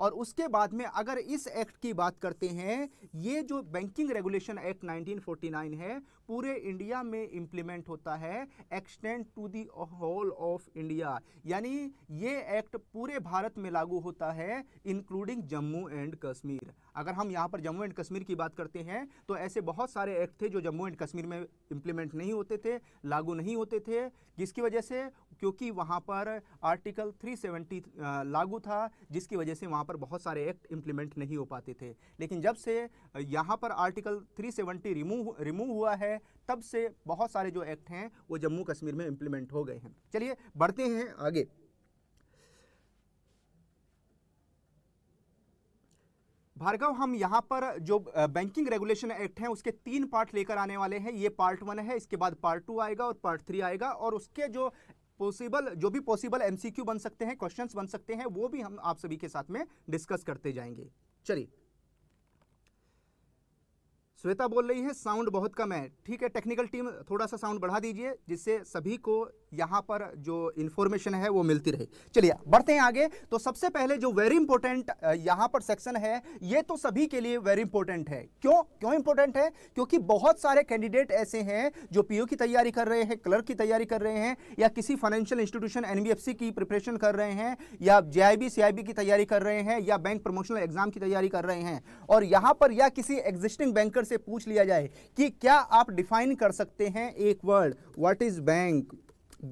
और उसके बाद में अगर इस एक्ट की बात करते हैं ये जो बैंकिंग रेगुलेशन एक्ट 1949 है पूरे इंडिया में इंप्लीमेंट होता है extend to the whole of India यानी ये एक्ट पूरे भारत में लागू होता है इंक्लूडिंग जम्मू एंड कश्मीर अगर हम यहाँ पर जम्मू एंड कश्मीर की बात करते हैं तो ऐसे बहुत सारे एक्ट थे जो जम्मू एंड कश्मीर में इम्प्लीमेंट नहीं होते थे लागू नहीं होते थे जिसकी वजह से क्योंकि वहाँ पर आर्टिकल थ्री लागू था जिसकी वजह वजह से वहाँ पर बहुत सारे एक्ट इम्प्लीमेंट नहीं हो पाते थे लेकिन जब से यहाँ पर आर्टिकल 370 रिमूव रिमूव हुआ है तब से बहुत सारे जो एक्ट हैं वो जम्मू कश्मीर में इम्प्लीमेंट हो गए हैं चलिए बढ़ते हैं आगे भार्गव हम यहाँ पर जो बैंकिंग रेगुलेशन एक्ट है उसके तीन पार्ट लेकर आने वाले हैं ये पार्ट वन है इसके बाद पार्ट टू आएगा और पार्ट थ्री आएगा और उसके जो पॉसिबल जो भी पॉसिबल एमसीक्यू बन सकते हैं क्वेश्चंस बन सकते हैं वो भी हम आप सभी के साथ में डिस्कस करते जाएंगे चलिए श्वेता बोल रही है साउंड बहुत कम है ठीक है टेक्निकल टीम थोड़ा सा साउंड बढ़ा दीजिए जिससे सभी को यहाँ पर जो इन्फॉर्मेशन है वो मिलती रहे चलिए बढ़ते हैं आगे तो सबसे पहले जो वेरी इंपॉर्टेंट यहाँ पर सेक्शन है ये तो सभी के लिए वेरी इंपॉर्टेंट है क्यों क्यों इंपॉर्टेंट है क्योंकि बहुत सारे कैंडिडेट ऐसे हैं जो पी की तैयारी कर रहे हैं क्लर्क की तैयारी कर रहे हैं या किसी फाइनेंशियल इंस्टीट्यूशन एनबीएफसी की प्रिपरेशन कर रहे हैं या जेआईबी आई की तैयारी कर रहे हैं या बैंक प्रमोशनल एग्जाम की तैयारी कर रहे हैं और यहाँ पर या किसी एग्जिस्टिंग बैंकर से से पूछ लिया जाए कि क्या आप डिफाइन कर सकते हैं एक word what is bank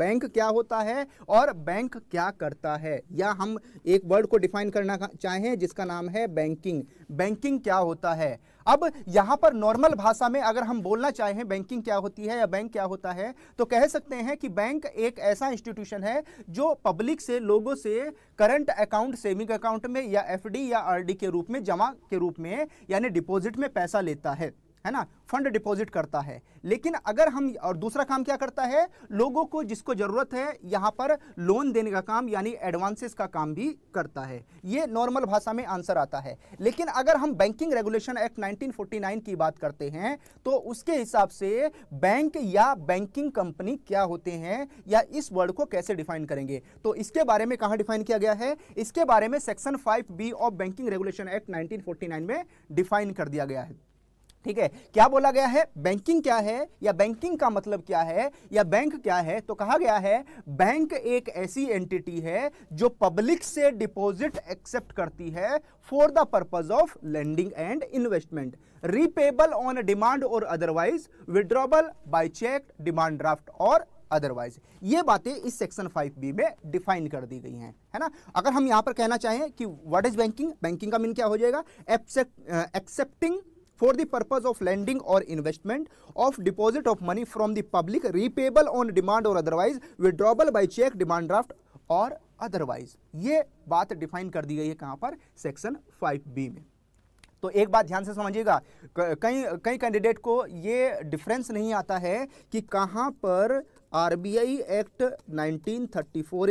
bank क्या होता है और बैंक क्या करता है या हम एक वर्ड को डिफाइन करना चाहें जिसका नाम है बैंकिंग बैंकिंग क्या होता है अब यहां पर नॉर्मल भाषा में अगर हम बोलना चाहें बैंकिंग क्या होती है या बैंक क्या होता है तो कह सकते हैं कि बैंक एक ऐसा इंस्टीट्यूशन है जो पब्लिक से लोगों से करंट अकाउंट सेविंग अकाउंट में या एफडी या आरडी के रूप में जमा के रूप में यानी डिपॉजिट में पैसा लेता है है ना फंड डिपॉजिट करता है लेकिन अगर हम और दूसरा काम क्या करता है लोगों को जिसको ज़रूरत है यहाँ पर लोन देने का काम यानी एडवांसेस का काम भी करता है ये नॉर्मल भाषा में आंसर आता है लेकिन अगर हम बैंकिंग रेगुलेशन एक्ट 1949 की बात करते हैं तो उसके हिसाब से बैंक या बैंकिंग कंपनी क्या होते हैं या इस वर्ड को कैसे डिफाइन करेंगे तो इसके बारे में कहाँ डिफाइन किया गया है इसके बारे में section five B of banking regulation act nineteen में डिफाइन कर दिया गया है ठीक है क्या बोला गया है बैंकिंग क्या है या बैंकिंग का मतलब क्या है या बैंक क्या है तो कहा गया है बैंक एक ऐसी एंटिटी है जो पब्लिक से डिपॉजिट एक्सेप्ट करती है for the purpose of lending and investment repayable on demand or otherwise withdrawable by cheque demand draft or otherwise ये बातें इस सेक्शन बी में डिफाइन कर दी गई हैं है ना अगर हम यहां पर कहना चाहें कि व्हाट इज बैंकिंग बैंकिंग का मीन क्या हो जाएगा accepting uh, for the purpose of lending or investment of deposit of money from the public repayable on demand or otherwise withdrawable by check demand draft or otherwise ये बात define कर दी गई है कहाँ पर सेक्शन फाइव बी में तो एक बात ध्यान से समझिएगा कई कई कैंडिडेट को ये डिफरेंस नहीं आता है कि कहाँ पर आरबीआई एक्ट 1934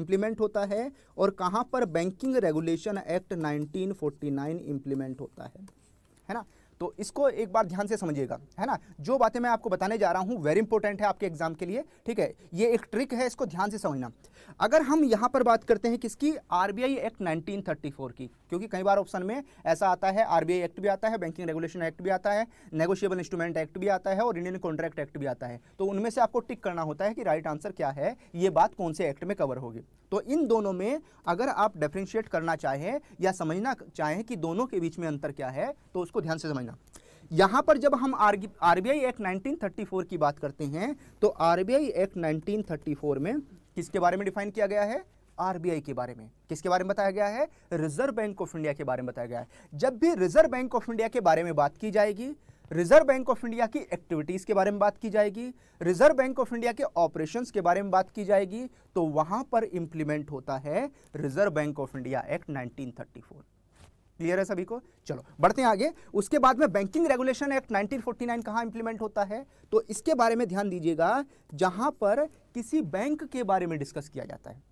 इम्प्लीमेंट होता है और कहाँ पर बैंकिंग रेगुलेशन एक्ट 1949 इम्प्लीमेंट होता है है ना तो इसको एक बार ध्यान से समझिएगा है ना जो बातें मैं आपको बताने जा रहा हूँ वेरी इंपॉर्टेंट है आपके एग्जाम के लिए ठीक है ये एक ट्रिक है इसको ध्यान से समझना अगर हम यहाँ पर बात करते हैं किसकी आरबीआई एक्ट 1934 की क्योंकि कई बार ऑप्शन में ऐसा आता है आरबीआई एक्ट भी आता है बैंकिंग रेगुलेशन एक्ट भी आता है नेगोशिएबल इंस्ट्रूमेंट एक्ट भी आता है और इंडियन कॉन्ट्रैक्ट एक्ट भी आता है तो उनमें से आपको टिक करना होता है कि राइट आंसर क्या है ये बात कौन से एक्ट में कवर होगी तो इन दोनों में अगर आप डिफ्रेंशिएट करना चाहें या समझना चाहें कि दोनों के बीच में अंतर क्या है तो उसको ध्यान से समझना यहाँ पर जब हम आर बी आई एक्ट 1934 की बात करते हैं तो आर बी आई एक्ट 1934 में किसके बारे में डिफाइन किया गया है आरबीआई के बारे में किसके बारे में बताया गया है रिजर्व बैंक ऑफ इंडिया के बारे में बताया गया है जब भी रिजर्व बैंक ऑफ इंडिया के बारे में बात की जाएगी रिजर्व बैंक ऑफ इंडिया की एक्टिविटीज़ के बारे में बात की जाएगी रिजर्व बैंक ऑफ इंडिया के ऑपरेशंस के बारे में बात की जाएगी तो वहां पर इंप्लीमेंट होता है reserve bank of India act 1934 clear है सभी को चलो बढ़ते हैं आगे उसके बाद में बैंकिंग रेगुलेशन एक्ट 1949 कहाँ इंप्लीमेंट होता है तो इसके बारे में ध्यान दीजिएगा जहां पर किसी बैंक के बारे में डिस्कस किया जाता है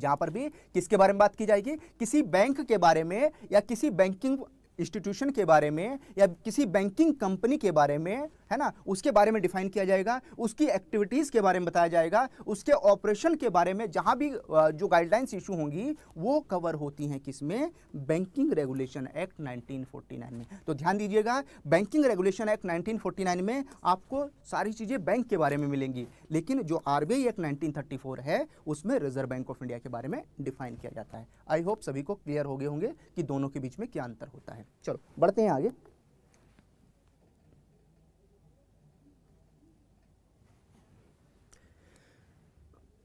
जहां पर भी किसके बारे में बात की जाएगी किसी बैंक के बारे में या किसी बैंकिंग इंस्टीट्यूशन के बारे में या किसी बैंकिंग कंपनी के बारे में है ना उसके बारे में डिफाइन किया जाएगा उसकी एक्टिविटीज़ के बारे में बताया जाएगा उसके ऑपरेशन के बारे में जहाँ भी जो गाइडलाइंस इशू होंगी वो कवर होती हैं किसमें बैंकिंग रेगुलेशन एक्ट 1949 में तो ध्यान दीजिएगा बैंकिंग रेगुलेशन एक्ट नाइनटीन में आपको सारी चीज़ें बैंक के बारे में मिलेंगी लेकिन जो आर एक्ट नाइनटीन है उसमें रिजर्व बैंक ऑफ इंडिया के बारे में डिफाइन किया जाता है आई होप सभी को क्लियर हो गए होंगे कि दोनों के बीच में क्या अंतर होता है है चलो बढ़ते हैं आगे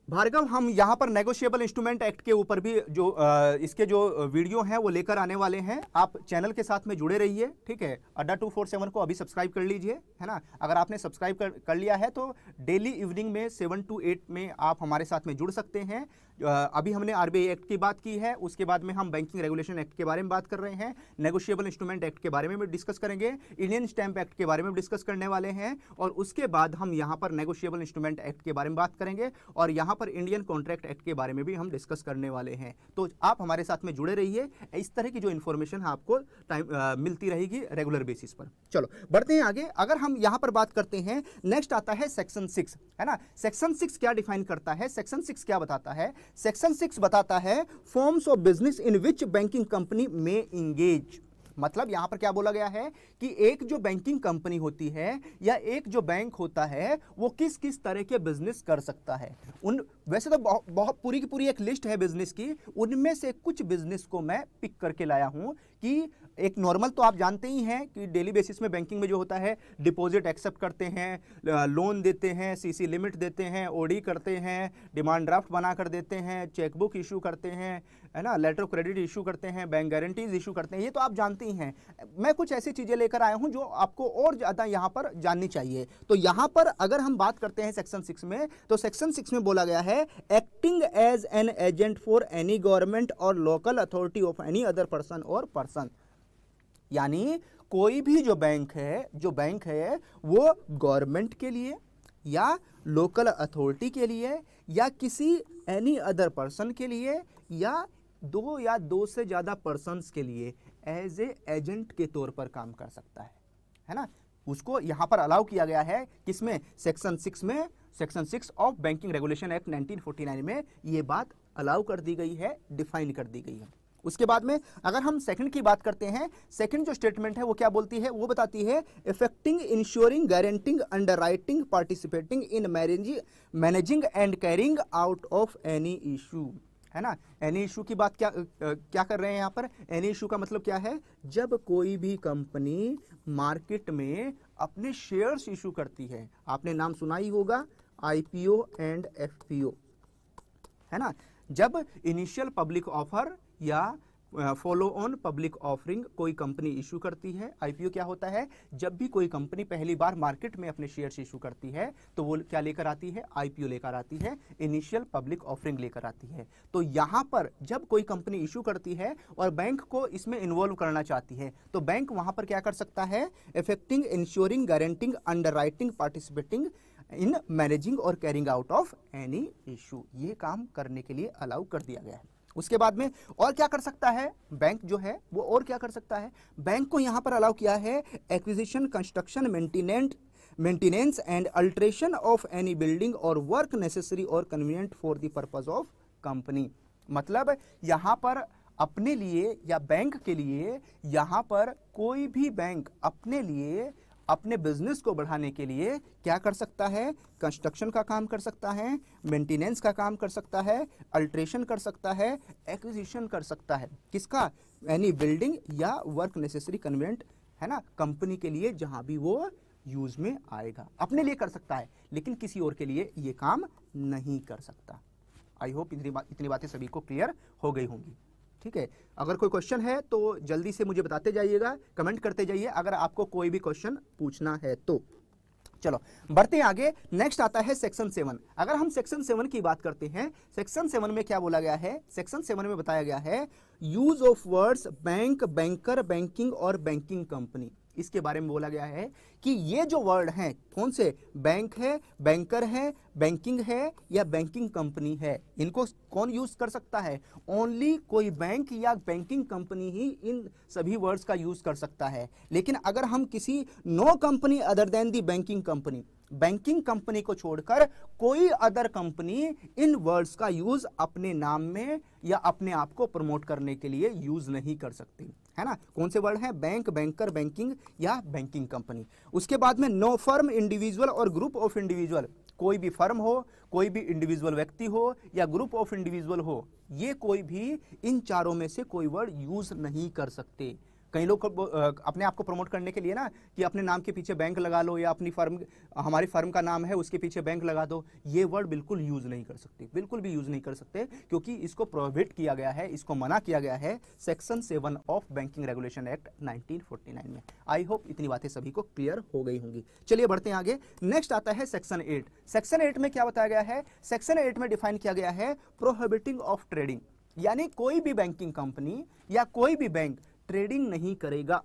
भार्गव हम यहाँ पर नेगोशिएबल इंस्ट्रूमेंट एक्ट के ऊपर भी जो आ, इसके जो वीडियो हैं वो लेकर आने वाले हैं आप चैनल के साथ में जुड़े रहिए ठीक है अड्डा टू फोर सेवन को अभी सब्सक्राइब कर लीजिए है ना अगर आपने सब्सक्राइब कर, कर लिया है तो डेली इवनिंग में सेवन टू एट में आप हमारे साथ में जुड़ सकते हैं अभी हमने आर एक्ट की बात की है उसके बाद में हम बैंकिंग रेगुलेशन एक्ट के बारे में बात कर रहे हैं नेगोशिएबल इंस्ट्रूमेंट एक्ट के बारे में भी डिस्कस करेंगे इंडियन स्टैम्प एक्ट के बारे में डिस्कस करने वाले हैं और उसके बाद हम यहाँ पर नेगोशिएबल इंस्ट्रूमेंट एक्ट के बारे में बात करेंगे और यहाँ पर इंडियन कॉन्ट्रैक्ट एक्ट के बारे में भी हम डिस्कस करने वाले हैं तो आप हमारे साथ में जुड़े रहिए इस तरह की जो इन्फॉर्मेशन आपको टाइम मिलती रहेगी रेगुलर बेसिस पर चलो बढ़ते हैं आगे अगर हम यहाँ पर बात करते हैं नेक्स्ट आता है सेक्शन सिक्स है ना सेक्शन सिक्स क्या डिफाइन करता है सेक्शन सिक्स क्या बताता है सेक्शन सिक्स बताता है forms of business in which banking company में इंगेज मतलब यहां पर क्या बोला गया है कि एक जो बैंकिंग कंपनी होती है या एक जो बैंक होता है वो किस किस तरह के बिजनेस कर सकता है उन वैसे तो बहुत बहु, पूरी की पूरी एक लिस्ट है बिजनेस की उनमें से कुछ बिजनेस को मैं पिक करके लाया हूं कि एक नॉर्मल तो आप जानते ही हैं कि डेली बेसिस में बैंकिंग में जो होता है डिपॉजिट एक्सेप्ट करते हैं लोन देते हैं सीसी लिमिट देते हैं ओडी करते हैं डिमांड ड्राफ्ट बना कर देते हैं चेकबुक इशू करते हैं है ना लेटर ऑफ क्रेडिट इशू करते हैं बैंक गारंटीज इशू करते हैं ये तो आप जानते ही हैं मैं कुछ ऐसी चीज़ें लेकर आया हूँ जो आपको और ज़्यादा यहाँ पर जाननी चाहिए तो यहाँ पर अगर हम बात करते हैं सेक्शन सिक्स में तो सेक्शन सिक्स में बोला गया है acting as an agent for any government और local authority of any other person और पर्सन यानी कोई भी जो बैंक है जो बैंक है वो गवर्नमेंट के लिए या लोकल अथॉरिटी के लिए या किसी एनी अदर पर्सन के लिए या दो या दो से ज़्यादा पर्सनस के लिए एज ए एजेंट के तौर पर काम कर सकता है है ना उसको यहाँ पर अलाउ किया गया है किसमें सेक्शन सिक्स में section six of banking regulation act 1949 में ये बात अलाउ कर दी गई है डिफाइन कर दी गई है उसके बाद में अगर हम सेकंड की बात करते हैं सेकंड जो स्टेटमेंट है वो क्या बोलती है वो बताती है effecting insuring guaranteeing underwriting participating in managing managing and carrying out of any issue है ना एनी इशू की बात क्या क्या कर रहे हैं यहाँ पर एनी इशू का मतलब क्या है जब कोई भी कंपनी मार्केट में अपने शेयर्स इशू करती है आपने नाम सुना ही होगा आईपीओ एंड एफपीओ है ना जब इनिशियल पब्लिक ऑफर या फॉलो ऑन पब्लिक ऑफरिंग कोई कंपनी इशू करती है आईपीओ क्या होता है जब भी कोई कंपनी पहली बार मार्केट में अपने शेयर्स इशू करती है तो वो क्या लेकर आती है आईपीओ लेकर आती है इनिशियल पब्लिक ऑफरिंग लेकर आती है तो यहाँ पर जब कोई कंपनी इशू करती है और बैंक को इसमें इन्वॉल्व करना चाहती है तो बैंक वहाँ पर क्या कर सकता है effecting insuring guaranteeing writing participating in managing और carrying out of any issue ये काम करने के लिए अलाउ कर दिया गया है उसके बाद में और क्या कर सकता है बैंक जो है वो और क्या कर सकता है बैंक को यहाँ पर अलाउ किया है acquisition construction maintenant maintenance and alteration of any building और वर्क नेसेसरी और convenient for the purpose of company मतलब यहाँ पर अपने लिए या बैंक के लिए यहाँ पर कोई भी बैंक अपने लिए अपने बिजनेस को बढ़ाने के लिए क्या कर सकता है कंस्ट्रक्शन का काम कर सकता है मेंटेनेंस का काम कर सकता है अल्ट्रेशन कर सकता है एक्विजिशन कर सकता है किसका एनी बिल्डिंग या वर्क नेसेसरी कन्वेंट है ना कंपनी के लिए जहाँ भी वो यूज में आएगा अपने लिए कर सकता है लेकिन किसी और के लिए ये काम नहीं कर सकता आई होप इतनी बात इतनी बातें सभी को क्लियर हो गई होंगी ठीक है अगर कोई क्वेश्चन है तो जल्दी से मुझे बताते जाइएगा कमेंट करते जाइए अगर आपको कोई भी क्वेश्चन पूछना है तो चलो बढ़ते हैं आगे नेक्स्ट आता है सेक्शन सेवन अगर हम सेक्शन सेवन की बात करते हैं सेक्शन सेवन में क्या बोला गया है सेक्शन सेवन में बताया गया है use of words bank banker banking और बैंकिंग कंपनी इसके बारे में बोला गया है कि ये जो वर्ड हैं कौन से बैंक है बैंकर है बैंकिंग है या बैंकिंग कंपनी है इनको कौन यूज कर सकता है ओनली कोई बैंक या बैंकिंग कंपनी ही इन सभी वर्ड्स का यूज कर सकता है लेकिन अगर हम किसी no company other than the banking company banking company को छोड़कर कोई अदर कंपनी इन वर्ड्स का यूज अपने नाम में या अपने आप को प्रमोट करने के लिए यूज नहीं कर सकती है ना कौन से वर्ड हैं बैंक बैंकर बैंकिंग या बैंकिंग कंपनी उसके बाद में नो फर्म इंडिविजुअल और ग्रुप ऑफ इंडिविजुअल कोई भी फर्म हो कोई भी इंडिविजुअल व्यक्ति हो या ग्रुप ऑफ इंडिविजुअल हो ये कोई भी इन चारों में से कोई वर्ड यूज नहीं कर सकते कई लोग अपने आप को प्रमोट करने के लिए ना कि अपने नाम के पीछे बैंक लगा लो या अपनी फर्म हमारी फर्म का नाम है उसके पीछे बैंक लगा दो ये वर्ड बिल्कुल यूज़ नहीं कर सकते बिल्कुल भी यूज़ नहीं कर सकते क्योंकि इसको प्रोहिबिट किया गया है इसको मना किया गया है section seven of banking regulation act nineteen में आई होप इतनी बातें सभी को क्लियर हो गई होंगी चलिए बढ़ते हैं आगे नेक्स्ट आता है सेक्शन एट सेक्शन एट में क्या बताया गया है सेक्शन एट में डिफाइन किया गया है प्रोहिबिटिंग ऑफ ट्रेडिंग यानी कोई भी बैंकिंग कंपनी या कोई भी बैंक ट्रेडिंग नहीं करेगा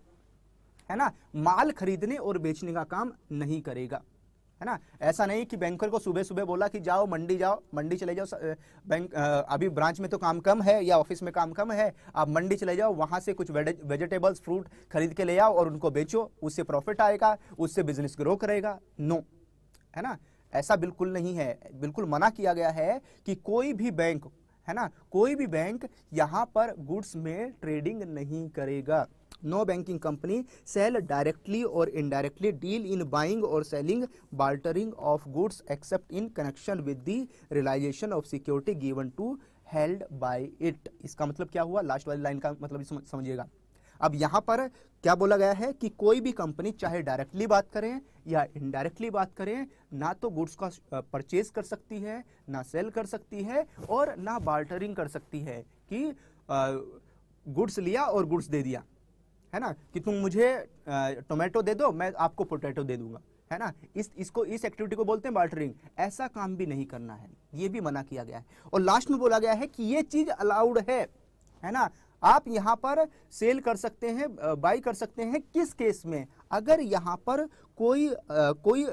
है ना माल खरीदने और बेचने का काम नहीं करेगा है ना ऐसा नहीं कि बैंकर को सुबह सुबह बोला कि जाओ मंडी जाओ मंडी चले जाओ बैंक अभी ब्रांच में तो काम कम है या ऑफिस में काम कम है आप मंडी चले जाओ वहां से कुछ वेजिटेबल्स फ्रूट खरीद के ले आओ और उनको बेचो उससे प्रॉफिट आएगा उससे बिजनेस ग्रो करेगा नो है ना ऐसा बिल्कुल नहीं है बिल्कुल मना किया गया है कि कोई भी बैंक है ना कोई भी बैंक यहां पर गुड्स में ट्रेडिंग नहीं करेगा no banking company shall directly और इनडायरेक्टली डील इन बाइंग और selling bartering of goods except in connection with the realisation of security given to held by it इसका मतलब क्या हुआ लास्ट वाली लाइन का मतलब समझिएगा अब यहां पर क्या बोला गया है कि कोई भी कंपनी चाहे डायरेक्टली बात करें या इनडायरेक्टली बात करें ना तो गुड्स का परचेज कर सकती है ना सेल कर सकती है और ना बार्टरिंग कर सकती है कि गुड्स लिया और गुड्स दे दिया है ना कि तुम मुझे टोमेटो दे दो मैं आपको पोटैटो दे दूंगा है ना इस इसको इस एक्टिविटी को बोलते हैं बार्टरिंग ऐसा काम भी नहीं करना है ये भी मना किया गया है और लास्ट में बोला गया है कि ये चीज़ अलाउड है है ना आप यहाँ पर सेल कर सकते हैं बाई कर सकते हैं किस केस में अगर यहाँ पर कोई आ, कोई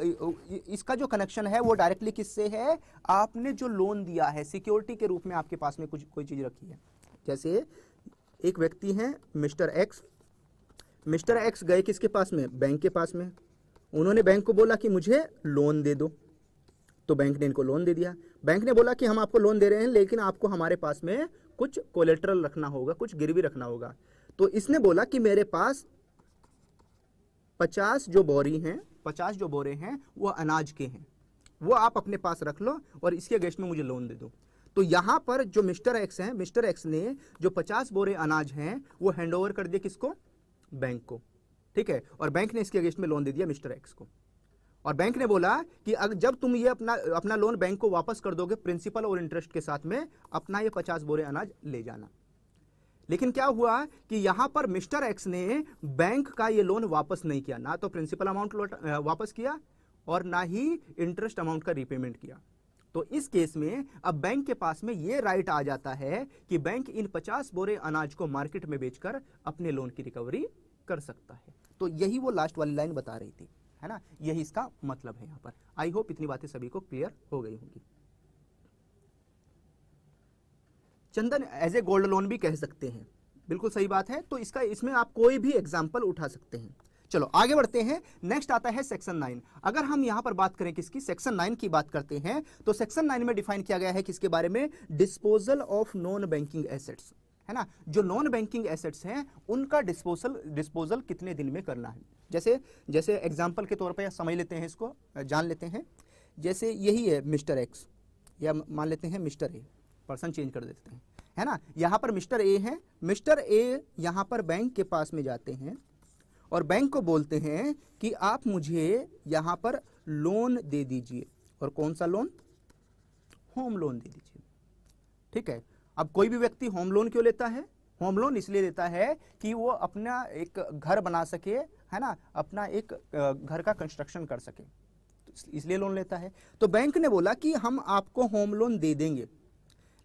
इसका जो कनेक्शन है वो डायरेक्टली किससे है आपने जो लोन दिया है सिक्योरिटी के रूप में आपके पास में कुछ कोई चीज़ रखी है जैसे एक व्यक्ति है मिस्टर एक्स मिस्टर एक्स गए किसके पास में बैंक के पास में उन्होंने बैंक को बोला कि मुझे लोन दे दो तो बैंक ने इनको लोन दे दिया बैंक ने बोला कि हम आपको लोन दे रहे हैं लेकिन आपको हमारे पास में कुछ कोलेट्रल रखना होगा कुछ गिरवी रखना होगा तो इसने बोला कि मेरे पास पचास जो बोरी हैं पचास जो बोरे हैं वो अनाज के हैं वो आप अपने पास रख लो और इसके अगेंस्ट में मुझे लोन दे दो तो यहाँ पर जो मिस्टर एक्स हैं मिस्टर एक्स ने जो पचास बोरे अनाज हैं वो हैंड ओवर कर दिया किसको बैंक को ठीक है और बैंक ने इसके अगेंस्ट में लोन दे दिया मिस्टर एक्स को और बैंक ने बोला कि अगर जब तुम ये अपना अपना लोन बैंक को वापस कर दोगे प्रिंसिपल और इंटरेस्ट के साथ में अपना ये पचास बोरे अनाज ले जाना लेकिन क्या हुआ कि यहां पर मिस्टर एक्स ने बैंक का ये लोन वापस नहीं किया ना तो प्रिंसिपल अमाउंट वापस किया और ना ही इंटरेस्ट अमाउंट का रिपेमेंट किया तो इस केस में अब बैंक के पास में ये राइट आ जाता है कि बैंक इन 50 बोरे अनाज को मार्केट में बेचकर अपने लोन की रिकवरी कर सकता है तो यही वो लास्ट वाली लाइन बता रही थी है ना यही इसका मतलब है यहाँ पर आई होप इतनी बातें सभी को क्लियर हो गई होंगी Chandan as a gold loan भी कह सकते हैं बिल्कुल सही बात है तो इसका इसमें आप कोई भी एग्जाम्पल उठा सकते हैं चलो आगे बढ़ते हैं नेक्स्ट आता है सेक्शन नाइन अगर हम यहां पर बात करें किसकी सेक्शन नाइन की बात करते हैं तो सेक्शन नाइन में डिफाइन किया गया है किसके बारे में disposal of non banking assets है ना जो नॉन बैंकिंग एसेट्स हैं उनका डिस्पोजल डिस्पोजल कितने दिन में करना है जैसे जैसे एग्जाम्पल के तौर पर समझ लेते हैं इसको जान लेते हैं जैसे यही है मिस्टर एक्स या मान लेते हैं मिस्टर ए पर्सन चेंज कर देते हैं है ना यहाँ पर मिस्टर ए हैं मिस्टर ए यहाँ पर बैंक के पास में जाते हैं और बैंक को बोलते हैं कि आप मुझे यहाँ पर लोन दे दीजिए और कौन सा लोन होम लोन दे दीजिए ठीक है अब कोई भी व्यक्ति होम लोन क्यों लेता है होम लोन इसलिए लेता है कि वो अपना एक घर बना सके है ना अपना एक घर का कंस्ट्रक्शन कर सके तो इसलिए लोन लेता है तो बैंक ने बोला कि हम आपको होम लोन दे देंगे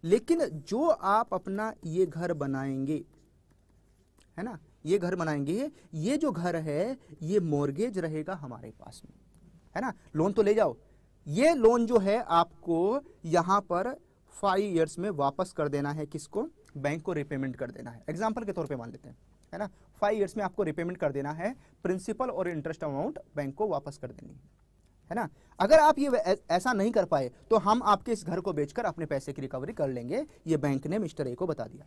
लेकिन जो आप अपना ये घर बनाएंगे है ना ये घर बनाएंगे ये जो घर है ये मॉर्गेज रहेगा हमारे पास में है ना लोन तो ले जाओ ये लोन जो है आपको यहां पर फाइव ईयर्स में वापस कर देना है किसको बैंक को रिपेमेंट कर देना है एग्जाम्पल के तौर पे मान लेते हैं है ना फाइव ईयर्स में आपको रिपेमेंट कर देना है प्रिंसिपल और इंटरेस्ट अमाउंट बैंक को वापस कर देनी है है ना अगर आप ये ऐसा नहीं कर पाए तो हम आपके इस घर को बेचकर अपने पैसे की रिकवरी कर लेंगे ये बैंक ने मिस्टर ए को बता दिया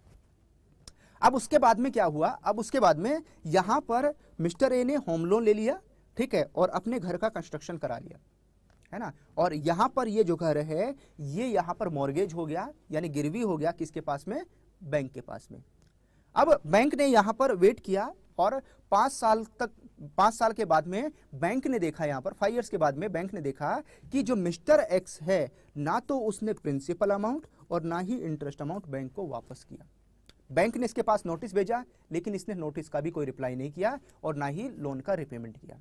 अब उसके बाद में क्या हुआ अब उसके बाद में यहाँ पर मिस्टर ए ने होम लोन ले लिया ठीक है और अपने घर का कंस्ट्रक्शन करा लिया है ना और यहाँ पर ये जो घर है ये यहाँ पर मॉर्गेज हो गया यानी गिरवी हो गया किसके पास में बैंक के पास में अब बैंक ने यहाँ पर वेट किया और पाँच साल तक पांच साल के बाद में बैंक ने देखा यहाँ पर फाइव ईयर्स के बाद में बैंक ने देखा कि जो मिस्टर एक्स है ना तो उसने प्रिंसिपल अमाउंट और ना ही इंटरेस्ट अमाउंट बैंक को वापस किया बैंक ने इसके पास नोटिस भेजा लेकिन इसने नोटिस का भी कोई रिप्लाई नहीं किया और ना ही लोन का रिपेमेंट किया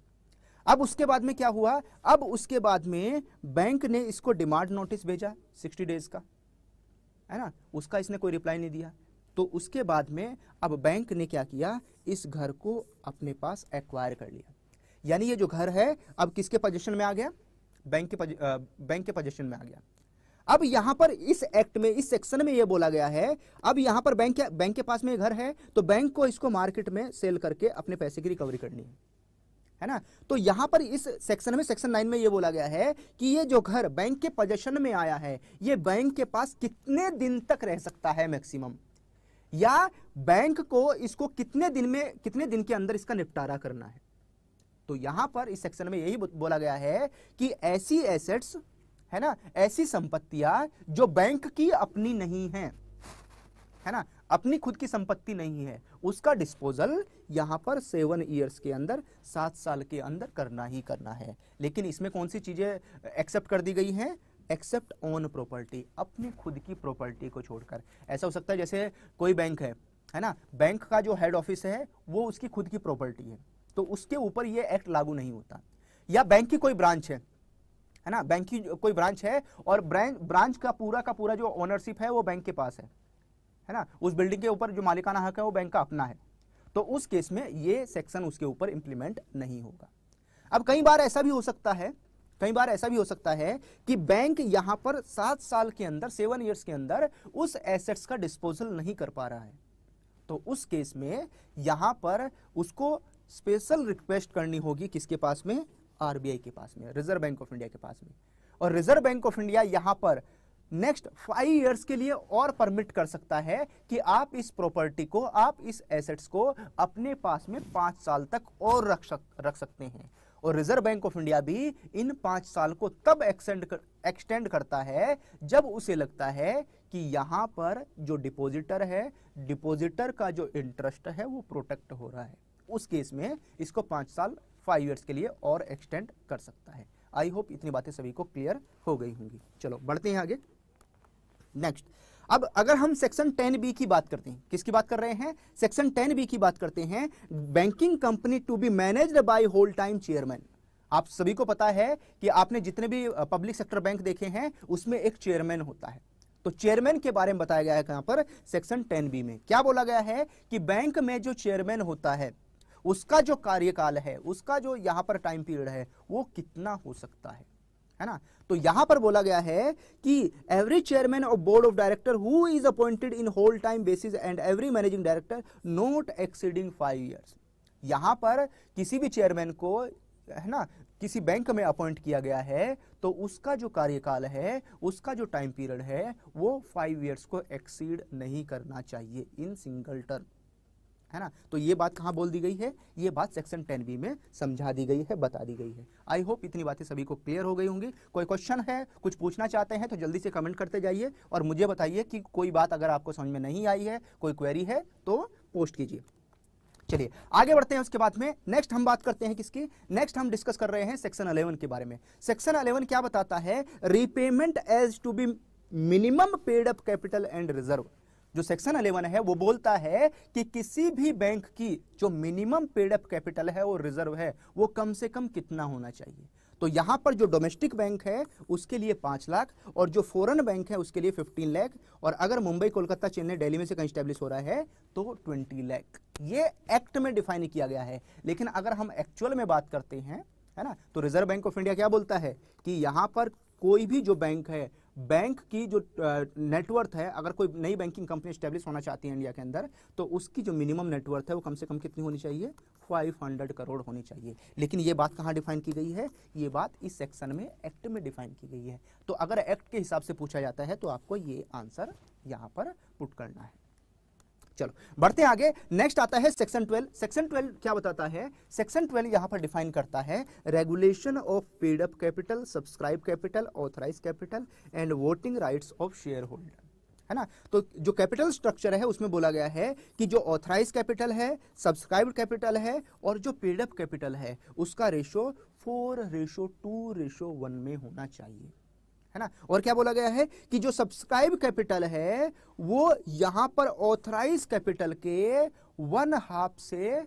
अब उसके बाद में क्या हुआ अब उसके बाद में बैंक ने इसको डिमांड नोटिस भेजा सिक्सटी डेज का है ना उसका इसने कोई रिप्लाई नहीं दिया तो उसके बाद में अब बैंक ने क्या किया इस घर को अपने पास एक्वायर कर लिया यानी ये जो घर है अब किसके पोजिशन में आ गया बैंक के बैंक के पोजिशन में आ गया अब यहां पर इस एक्ट में इस सेक्शन में ये बोला गया है अब यहां पर बैंक बैंक के पास में घर है तो बैंक को इसको मार्केट में सेल करके अपने पैसे की रिकवरी करनी है है ना तो यहां पर इस सेक्शन में सेक्शन नाइन में यह बोला गया है कि ये जो घर बैंक के पोजेशन में आया है ये बैंक के पास कितने दिन तक रह सकता है मैक्सिमम या बैंक को इसको कितने दिन में कितने दिन के अंदर इसका निपटारा करना है तो यहां पर इस सेक्शन में यही बोला गया है कि ऐसी एसेट्स है ना ऐसी संपत्तियां जो बैंक की अपनी नहीं है है ना अपनी खुद की संपत्ति नहीं है उसका डिस्पोजल यहां पर सेवन ईयर्स के अंदर सात साल के अंदर करना ही करना है लेकिन इसमें कौन सी चीज़ें एक्सेप्ट कर दी गई हैं एक्सेप्ट ऑन प्रॉपर्टी अपनी खुद की प्रॉपर्टी को छोड़कर ऐसा हो सकता है जैसे कोई बैंक है है ना बैंक का जो हेड ऑफिस है वो उसकी खुद की प्रॉपर्टी है तो उसके ऊपर ये एक्ट लागू नहीं होता या बैंक की कोई ब्रांच है है ना बैंक की कोई ब्रांच है और ब्रांच ब्रांच का पूरा का पूरा जो ओनरशिप है वो बैंक के पास है है ना उस बिल्डिंग के ऊपर जो मालिकाना हक है वो बैंक का अपना है तो उस केस में ये सेक्शन उसके ऊपर इंप्लीमेंट नहीं होगा अब कई बार ऐसा भी हो सकता है कई बार ऐसा भी हो सकता है कि बैंक यहां पर सात साल के अंदर सेवन ईयर्स के अंदर उस एसेट्स का डिस्पोजल नहीं कर पा रहा है तो उस केस में यहां पर उसको स्पेशल रिक्वेस्ट करनी होगी किसके पास में आरबीआई के पास में रिजर्व बैंक ऑफ इंडिया के पास में और रिजर्व बैंक ऑफ इंडिया यहां पर नेक्स्ट फाइव इयर्स के लिए और परमिट कर सकता है कि आप इस प्रॉपर्टी को आप इस एसेट्स को अपने पास में पांच साल तक और रख सक रख सकते हैं और रिजर्व बैंक ऑफ इंडिया भी इन पांच साल को तब एक्सटेंड कर, एक्सटेंड करता है जब उसे लगता है कि यहां पर जो डिपॉजिटर है डिपॉजिटर का जो इंटरेस्ट है वो प्रोटेक्ट हो रहा है उस केस में इसको पांच साल फाइव ईयर्स के लिए और एक्सटेंड कर सकता है आई होप इतनी बातें सभी को क्लियर हो गई होंगी चलो बढ़ते हैं आगे नेक्स्ट अब अगर हम सेक्शन टेन बी की बात करते हैं किसकी बात कर रहे हैं सेक्शन टेन बी की बात करते हैं banking company to be managed by whole time chairman आप सभी को पता है कि आपने जितने भी पब्लिक सेक्टर बैंक देखे हैं उसमें एक चेयरमैन होता है तो चेयरमैन के बारे में बताया गया है कहां पर सेक्शन टेन बी में क्या बोला गया है कि बैंक में जो चेयरमैन होता है उसका जो कार्यकाल है उसका जो यहां पर टाइम पीरियड है वो कितना हो सकता है है ना तो यहां पर बोला गया है कि every chairman of board of director who is appointed in whole time basis and every managing director not exceeding five years यहां पर किसी भी चेयरमैन को है ना किसी बैंक में अपॉइंट किया गया है तो उसका जो कार्यकाल है उसका जो टाइम पीरियड है वो फाइव ईयर्स को एक्सीड नहीं करना चाहिए इन सिंगल टर्म है ना तो ये बात कहाँ बोल दी गई है ये बात सेक्शन टेन बी में समझा दी गई है बता दी गई है आई होप इतनी बातें सभी को क्लियर हो गई होंगी कोई क्वेश्चन है कुछ पूछना चाहते हैं तो जल्दी से कमेंट करते जाइए और मुझे बताइए कि कोई बात अगर आपको समझ में नहीं आई है कोई क्वेरी है तो पोस्ट कीजिए चलिए आगे बढ़ते हैं उसके बाद में नेक्स्ट हम बात करते हैं किसकी नेक्स्ट हम डिस्कस कर रहे हैं सेक्शन अलेवन के बारे में सेक्शन अलेवन क्या बताता है repayment as to be minimum paid up capital and reserve जो सेक्शन अलेवन है वो बोलता है कि किसी भी बैंक की जो मिनिमम पेडअप कैपिटल है वो रिजर्व है वो कम से कम कितना होना चाहिए तो यहाँ पर जो डोमेस्टिक बैंक है उसके लिए पाँच लाख और जो फॉरन बैंक है उसके लिए फिफ्टीन लैख और अगर मुंबई कोलकाता चेन्नई डेली में से कहीं स्टैब्लिश हो रहा है तो ट्वेंटी लैख ये एक्ट में डिफाइन किया गया है लेकिन अगर हम एक्चुअल में बात करते हैं है ना तो रिजर्व बैंक ऑफ इंडिया क्या बोलता है कि यहाँ पर कोई भी जो बैंक है बैंक की जो नेटवर्थ है अगर कोई नई बैंकिंग कंपनी स्टैब्लिश होना चाहती है इंडिया के अंदर तो उसकी जो मिनिमम नेटवर्थ है वो कम से कम कितनी होनी चाहिए 500 करोड़ होनी चाहिए लेकिन ये बात कहाँ डिफाइन की गई है ये बात इस सेक्शन में एक्ट में डिफाइन की गई है तो अगर एक्ट के हिसाब से पूछा जाता है तो आपको ये आंसर यहाँ पर पुट करना है चलो बढ़ते आगे नेक्स्ट आता है सेक्शन 12 सेक्शन 12 क्या बताता है सेक्शन 12 यहां पर डिफाइन करता है regulation of paid up capital subscribe capital authorise capital and voting rights of share holder है ना तो जो कैपिटल स्ट्रक्चर है उसमें बोला गया है कि जो ऑथराइज कैपिटल है सब्सक्राइब कैपिटल है और जो पेडअप कैपिटल है उसका ratio four ratio two ratio one में होना चाहिए है ना और क्या बोला गया है कि जो सब्सक्राइब कैपिटल है वो यहां पर ऑथराइज कैपिटल के वन हाफ से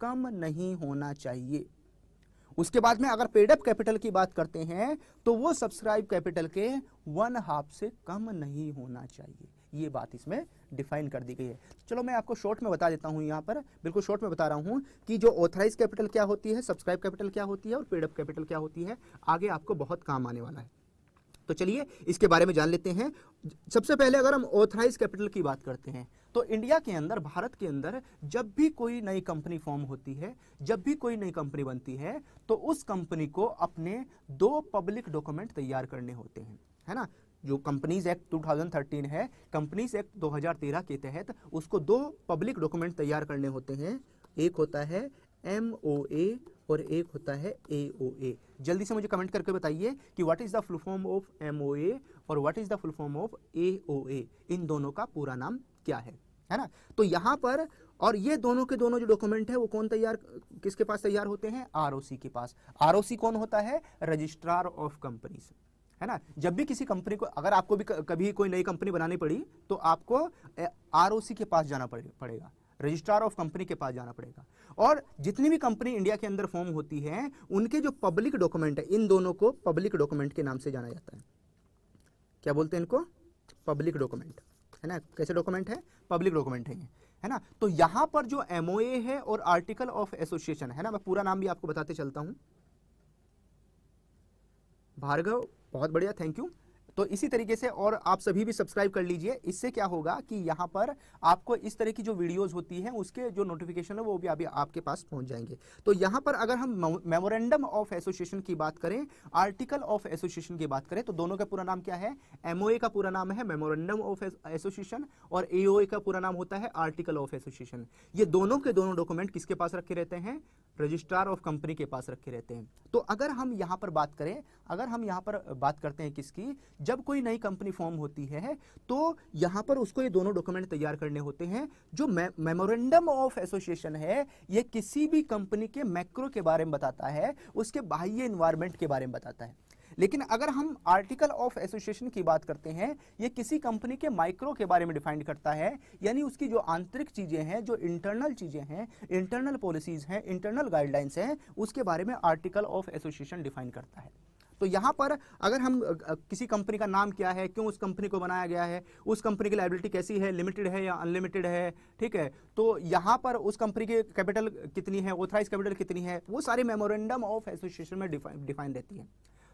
कम नहीं होना चाहिए उसके बाद में अगर पेडअप कैपिटल की बात करते हैं तो वो सब्सक्राइब कैपिटल के वन हाफ से कम नहीं होना चाहिए ये बात इसमें डिफाइन कर दी गई है चलो मैं आपको शॉर्ट में बता देता हूं यहां पर बिल्कुल शॉर्ट में बता रहा हूं कि जो ऑथराइज कैपिटल क्या होती है सब्सक्राइब कैपिटल क्या होती है और पेडअप कैपिटल क्या होती है आगे आपको बहुत काम आने वाला है तो चलिए इसके बारे में जान लेते हैं सबसे पहले अगर हम ऑथराइज कैपिटल की बात करते हैं तो इंडिया के अंदर भारत के अंदर जब भी कोई नई कंपनी फॉर्म होती है जब भी कोई नई कंपनी बनती है तो उस कंपनी को अपने दो पब्लिक डॉक्यूमेंट तैयार करने होते हैं है ना जो कंपनीज एक्ट 2013 है कंपनीज एक्ट 2013 के तहत उसको दो पब्लिक डॉक्यूमेंट तैयार करने होते हैं एक होता है एम और एक होता है ए ओ ए जल्दी से मुझे कमेंट करके बताइए कि what is the full form of M O A और what is the full form of A O A इन दोनों का पूरा नाम क्या है है ना तो यहाँ पर और ये दोनों के दोनों जो डॉक्यूमेंट है वो कौन तैयार किसके पास तैयार होते हैं आर के पास आर कौन होता है रजिस्ट्रार ऑफ कंपनीज है ना जब भी किसी कंपनी को अगर आपको भी कभी कोई नई कंपनी बनानी पड़ी तो आपको आर के पास जाना पड़ेगा रजिस्ट्रार ऑफ कंपनी के पास जाना पड़ेगा और जितनी भी कंपनी इंडिया के अंदर फॉर्म होती है उनके जो पब्लिक डॉक्यूमेंट है इन दोनों को पब्लिक डॉक्यूमेंट के नाम से जाना जाता है क्या बोलते हैं इनको पब्लिक डॉक्यूमेंट है ना कैसे डॉक्यूमेंट है पब्लिक डॉक्यूमेंट है है ना तो यहां पर जो एम है और आर्टिकल ऑफ एसोसिएशन है ना मैं पूरा नाम भी आपको बताते चलता हूं भार्गव बहुत बढ़िया थैंक यू तो इसी तरीके से और आप सभी भी सब्सक्राइब कर लीजिए इससे क्या होगा कि यहाँ पर आपको इस तरह की जो वीडियोस होती हैं उसके जो नोटिफिकेशन है वो भी अभी आपके पास पहुँच जाएंगे तो यहाँ पर अगर हम मेमोरेंडम ऑफ एसोसिएशन की बात करें आर्टिकल ऑफ एसोसिएशन की बात करें तो दोनों का पूरा नाम क्या है एमओए का पूरा नाम है मेमोरेंडम ऑफ एसोसिएशन और ए का पूरा नाम होता है आर्टिकल ऑफ एसोसिएशन ये दोनों के दोनों डॉक्यूमेंट किसके पास रखे रहते हैं रजिस्ट्रार ऑफ कंपनी के पास रखे रहते हैं तो अगर हम यहाँ पर बात करें अगर हम यहाँ पर बात करते हैं किसकी जब कोई नई कंपनी फॉर्म होती है तो यहाँ पर उसको ये दोनों डॉक्यूमेंट तैयार करने होते हैं जो मेमोरेंडम ऑफ एसोसिएशन है ये किसी भी कंपनी के मैक्रो के बारे में बताता है उसके बाह्य इन्वायरमेंट के बारे में बताता है लेकिन अगर हम आर्टिकल ऑफ एसोसिएशन की बात करते हैं ये किसी कंपनी के माइक्रो के बारे में डिफाइन करता है यानी उसकी जो आंतरिक चीज़ें हैं जो इंटरनल चीज़ें हैं इंटरनल पॉलिसीज़ हैं इंटरनल गाइडलाइंस हैं उसके बारे में आर्टिकल ऑफ एसोसिएशन डिफाइन करता है तो यहां पर अगर हम किसी कंपनी का नाम क्या है क्यों उस कंपनी को बनाया गया है उस कंपनी की लाइबिलिटी कैसी है लिमिटेड है या अनलिमिटेड है ठीक है तो यहां पर उस कंपनी की कैपिटल कितनी है ऑथराइज कैपिटल कितनी है वो सारी मेमोरेंडम ऑफ एसोसिएशन में डिफाइन रहती है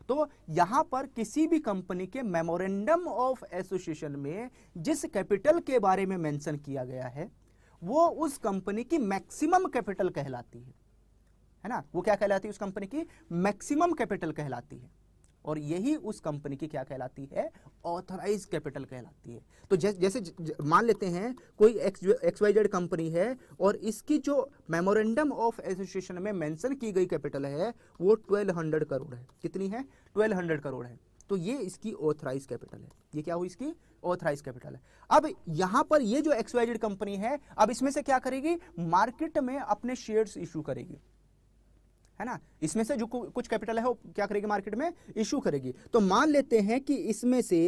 तो यहां पर किसी भी कंपनी के मेमोरेंडम ऑफ एसोसिएशन में जिस कैपिटल के बारे में मेंशन किया गया है वो उस कंपनी की मैक्सिमम कैपिटल कहलाती है है ना वो क्या कहलाती है उस कंपनी की मैक्सिमम कैपिटल कहलाती है और यही उस कंपनी की क्या कहलाती है ऑथराइज कैपिटल कहलाती है तो जै, जैसे मान लेते हैं कोई X X Y Z company है और इसकी जो मेमोरेंडम ऑफ एसोसिएशन में मेंशन की गई कैपिटल है वो 1200 करोड़ है कितनी है 1200 करोड़ है तो ये इसकी ऑथराइज कैपिटल है ये क्या हुई इसकी ऑथराइज कैपिटल है अब यहां पर ये जो एक्सवाइजेड कंपनी है अब इसमें से क्या करेगी मार्केट में अपने शेयर्स इशू करेगी है ना इसमें से जो कुछ कैपिटल है वो क्या करेगी मार्केट में इशू करेगी तो मान लेते हैं कि इसमें से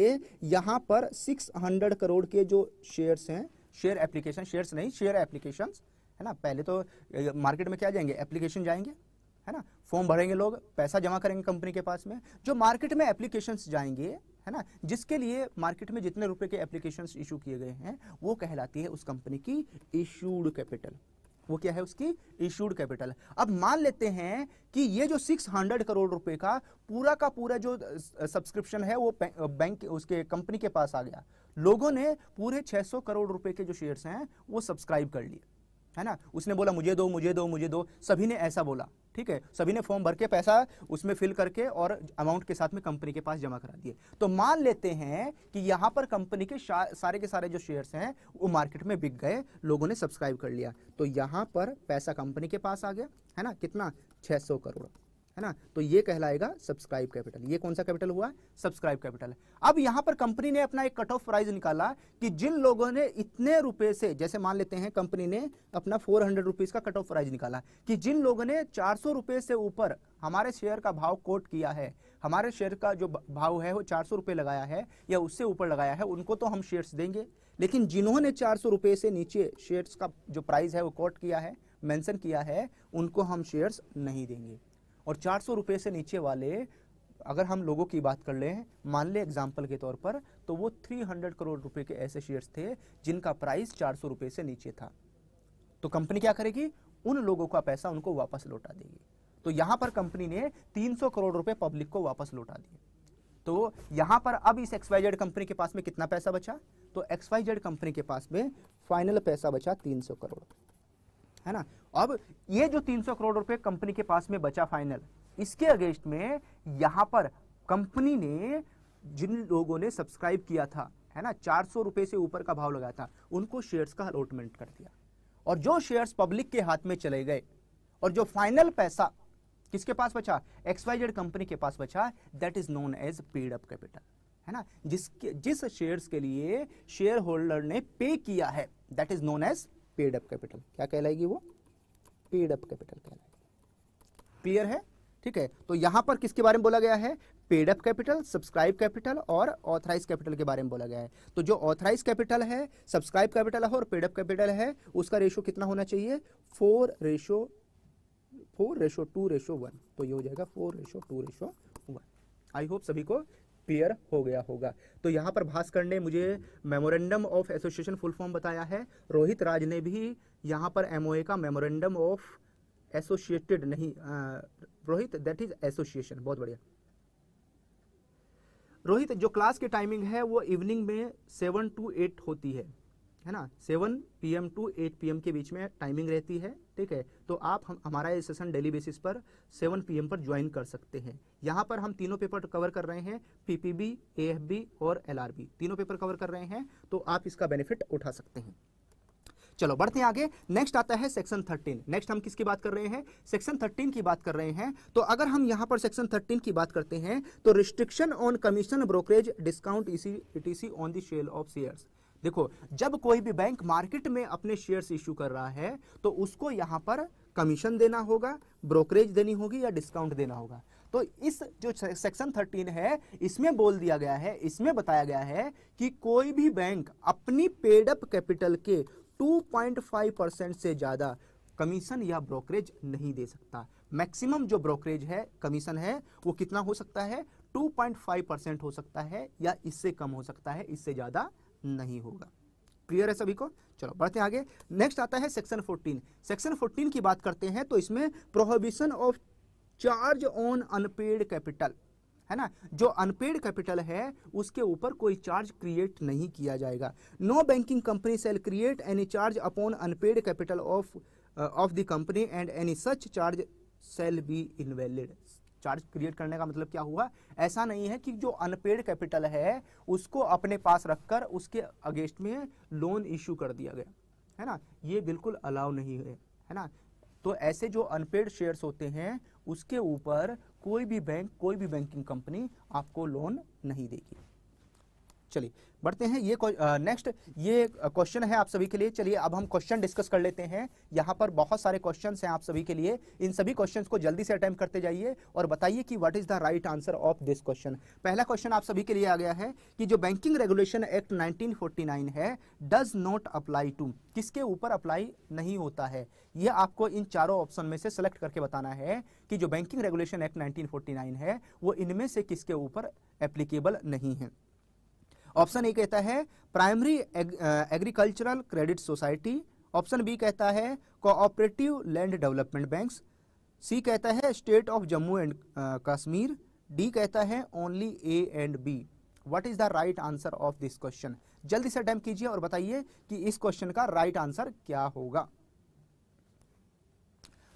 यहाँ पर 600 करोड़ के जो शेयर्स हैं शेयर एप्लीकेशन शेयर्स नहीं शेयर एप्लीकेशन है ना पहले तो मार्केट में क्या जाएंगे एप्लीकेशन जाएंगे है ना फॉर्म भरेंगे लोग पैसा जमा करेंगे कंपनी के पास में जो मार्केट में एप्लीकेशन जाएंगे है ना जिसके लिए मार्केट में जितने रुपए के एप्लीकेशन इशू किए गए हैं वो कहलाती है उस कंपनी की इशूड कैपिटल वो क्या है उसकी इश्यूड कैपिटल अब मान लेते हैं कि ये जो 600 करोड़ रुपए का पूरा का पूरा जो सब्सक्रिप्शन है वो बैंक उसके कंपनी के पास आ गया लोगों ने पूरे 600 करोड़ रुपए के जो शेयर्स हैं वो सब्सक्राइब कर लिए है ना उसने बोला मुझे दो मुझे दो मुझे दो सभी ने ऐसा बोला ठीक है सभी ने फॉर्म भर के पैसा उसमें फिल करके और अमाउंट के साथ में कंपनी के पास जमा करा दिए तो मान लेते हैं कि यहां पर कंपनी के सारे के सारे जो शेयर्स हैं वो मार्केट में बिक गए लोगों ने सब्सक्राइब कर लिया तो यहां पर पैसा कंपनी के पास आ गया है ना कितना 600 करोड़ है ना तो ये कहलाएगा सब्सक्राइब कैपिटल ये कौन सा कैपिटल हुआ सब्सक्राइब कैपिटल अब यहाँ पर कंपनी ने अपना एक कट ऑफ प्राइस निकाला कि जिन लोगों ने इतने रुपए से जैसे मान लेते हैं कंपनी ने अपना फोर हंड्रेड रुपीज़ का कट ऑफ प्राइस निकाला कि जिन लोगों ने चार सौ रुपये से ऊपर हमारे शेयर का भाव कोट किया है हमारे शेयर का जो भाव है वो चार सौ रुपये लगाया है या उससे ऊपर लगाया है उनको तो हम शेयर्स देंगे लेकिन जिन्होंने चार सौ रुपये से नीचे शेयर्स का जो प्राइस है वो कोट किया है मेंशन किया है उनको हम शेयर्स नहीं देंगे और चार सौ रुपये से नीचे वाले अगर हम लोगों की बात कर लें मान लें एग्जाम्पल के तौर पर तो वो 300 करोड़ रुपए के ऐसे शेयर्स थे जिनका प्राइस चार सौ रुपये से नीचे था तो कंपनी क्या करेगी उन लोगों का पैसा उनको वापस लौटा देगी तो यहाँ पर कंपनी ने 300 करोड़ रुपए पब्लिक को वापस लौटा दिए तो यहाँ पर अब इस एक्सवाइजेड कंपनी के पास में कितना पैसा बचा तो एक्सवाइजेड कंपनी के पास में फाइनल पैसा बचा तीन करोड़ है ना अब ये जो 300 करोड़ रुपए कंपनी के पास में बचा फाइनल इसके अगेंस्ट में यहां पर कंपनी ने जिन लोगों ने सब्सक्राइब किया था है ना चार सौ रुपए से ऊपर का भाव लगाया था उनको शेयर्स का अलॉटमेंट कर दिया और जो शेयर्स पब्लिक के हाथ में चले गए और जो फाइनल पैसा किसके पास बचा एक्सवाइजेड कंपनी के पास बचा that is known as paid up capital है ना जिसके जिस शेयर्स के लिए शेयर होल्डर ने पे किया है that is known as paid up capital क्या कहलाएगी वो पेड अप कैपिटल कहलाएगी क्लियर है ठीक है तो यहां पर किसके बारे में बोला गया है paid up capital subscribe capital और ऑथराइज कैपिटल के बारे में बोला गया है तो जो ऑथराइज कैपिटल है सब्सक्राइब कैपिटल है और पेड अप कैपिटल है उसका रेशो कितना होना चाहिए four ratio four ratio two ratio one तो ये हो जाएगा four ratio two ratio one I hope सभी को क्लियर हो गया होगा तो यहाँ पर भास्कर ने मुझे memorandum of association full form बताया है रोहित राज ने भी यहाँ पर एमओए का मेमोरेंडम ऑफ एसोसिएटेड नहीं आ, रोहित दैट इज एसोसिएशन बहुत बढ़िया रोहित जो क्लास की टाइमिंग है वो इवनिंग में सेवन टू एट होती है है ना seven P M to eight P M के बीच में टाइमिंग रहती है ठीक है तो आप हम हमारा ये सेशन डेली बेसिस पर सेवन पी एम पर ज्वाइन कर सकते हैं यहाँ पर हम तीनों पेपर कवर कर रहे हैं P P B A F B और एल आर बी तीनों पेपर कवर कर रहे हैं तो आप इसका बेनिफिट उठा सकते हैं चलो बढ़ते हैं आगे नेक्स्ट आता है सेक्शन 13 नेक्स्ट हम किसकी बात कर रहे हैं सेक्शन 13 की बात कर रहे हैं तो अगर हम यहां पर सेक्शन 13 की बात करते हैं तो restriction on commission brokerage discount ETC on the sale of shares देखो जब कोई भी बैंक मार्केट में अपने शेयर्स इश्यू कर रहा है तो उसको यहाँ पर कमीशन देना होगा ब्रोकरेज देनी होगी या डिस्काउंट देना होगा तो इस जो सेक्शन थर्टीन है इसमें बोल दिया गया है इसमें बताया गया है कि कोई भी बैंक अपनी पेडअप कैपिटल के 2.5 परसेंट से ज़्यादा कमीशन या ब्रोकरेज नहीं दे सकता मैक्सिमम जो ब्रोकरेज है कमीशन है वो कितना हो सकता है 2.5 परसेंट हो सकता है या इससे कम हो सकता है इससे ज़्यादा नहीं होगा क्लियर है सभी को चलो बढ़ते आगे नेक्स्ट आता है सेक्शन 14 सेक्शन 14 की बात करते हैं तो इसमें prohibition of charge on unpaid capital है ना जो अनपेड कैपिटल है उसके ऊपर कोई चार्ज क्रिएट नहीं किया जाएगा no banking company shall create any charge upon unpaid capital of of the company and any such charge shall be invalid charge create करने का मतलब क्या हुआ ऐसा नहीं है कि जो अनपेड कैपिटल है उसको अपने पास रखकर उसके अगेंस्ट में लोन इशू कर दिया गया है ना ये बिल्कुल अलाउ नहीं है है ना तो ऐसे जो अनपेड शेयर्स होते हैं उसके ऊपर कोई भी बैंक कोई भी बैंकिंग कंपनी आपको लोन नहीं देगी चलिए बढ़ते हैं ये नेक्स्ट ये क्वेश्चन है आप सभी के लिए चलिए अब हम क्वेश्चन डिस्कस कर लेते हैं यहाँ पर बहुत सारे क्वेश्चन हैं आप सभी के लिए इन सभी क्वेश्चन को जल्दी से अटैम्प्ट करते जाइए और बताइए कि what is the right answer of this question पहला क्वेश्चन आप सभी के लिए आ गया है कि जो बैंकिंग रेगुलेशन एक्ट नाइनटीन है डज नॉट अप्लाई टू किसके ऊपर अप्लाई नहीं होता है यह आपको इन चारों ऑप्शन में से सेलेक्ट करके बताना है कि जो बैंकिंग रेगुलेशन एक्ट नाइनटीन है वो इनमें से किसके ऊपर एप्लीकेबल नहीं है ऑप्शन ए कहता है primary agricultural credit society option B कहता है cooperative land development banks C कहता है state of Jammu and Kashmir D कहता है only A and B what is the right answer of this question जल्दी से अटैम्प कीजिए और बताइए कि इस क्वेश्चन का राइट right आंसर क्या होगा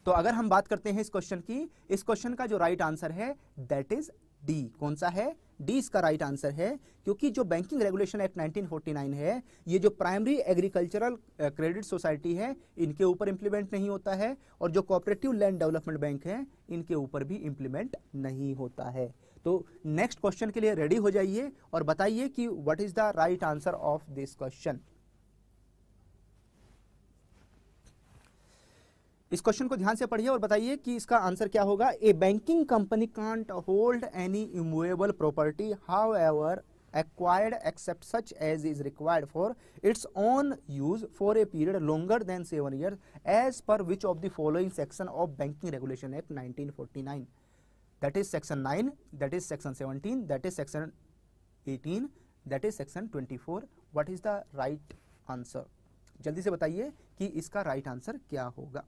तो अगर हम बात करते हैं इस क्वेश्चन की इस क्वेश्चन का जो राइट right आंसर है दैट इज डी कौन सा है डी इसका राइट आंसर है क्योंकि जो बैंकिंग रेगुलेशन एक्ट 1949 है ये जो प्राइमरी एग्रीकल्चरल क्रेडिट सोसाइटी है इनके ऊपर इंप्लीमेंट नहीं होता है और जो कोऑपरेटिव लैंड डेवलपमेंट बैंक है इनके ऊपर भी इंप्लीमेंट नहीं होता है तो नेक्स्ट क्वेश्चन के लिए रेडी हो जाइए और बताइए कि what is the right answer of this question इस क्वेश्चन को ध्यान से पढ़िए और बताइए कि इसका आंसर क्या होगा a banking company can't hold any immovable property however acquired except such as is required for its own use for a period longer than seven year as per which of the following section of banking regulation act nineteen forty that is section nine that is section seventeen that is section eighteen that is section twenty four what is the right answer जल्दी से बताइए कि इसका right right answer क्या होगा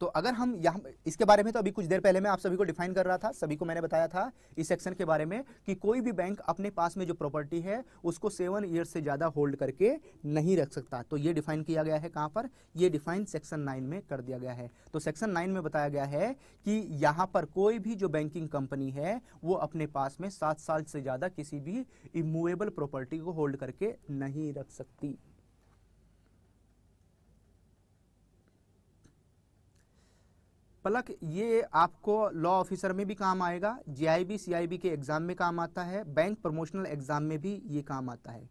तो अगर हम यहाँ इसके बारे में तो अभी कुछ देर पहले मैं आप सभी को डिफाइन कर रहा था सभी को मैंने बताया था इस सेक्शन के बारे में कि कोई भी बैंक अपने पास में जो प्रॉपर्टी है उसको सेवन ईयर्स से ज़्यादा होल्ड करके नहीं रख सकता तो ये डिफाइन किया गया है कहाँ पर ये डिफाइन सेक्शन नाइन में कर दिया गया है तो सेक्शन नाइन में बताया गया है कि यहाँ पर कोई भी जो बैंकिंग कंपनी है वो अपने पास में सात साल से ज़्यादा किसी भी इमूवेबल प्रॉपर्टी को होल्ड करके नहीं रख सकती पलक ये आपको लॉ ऑफिसर में भी काम आएगा जीआईबी सीआईबी के एग्ज़ाम में काम आता है बैंक प्रमोशनल एग्ज़ाम में भी ये काम आता है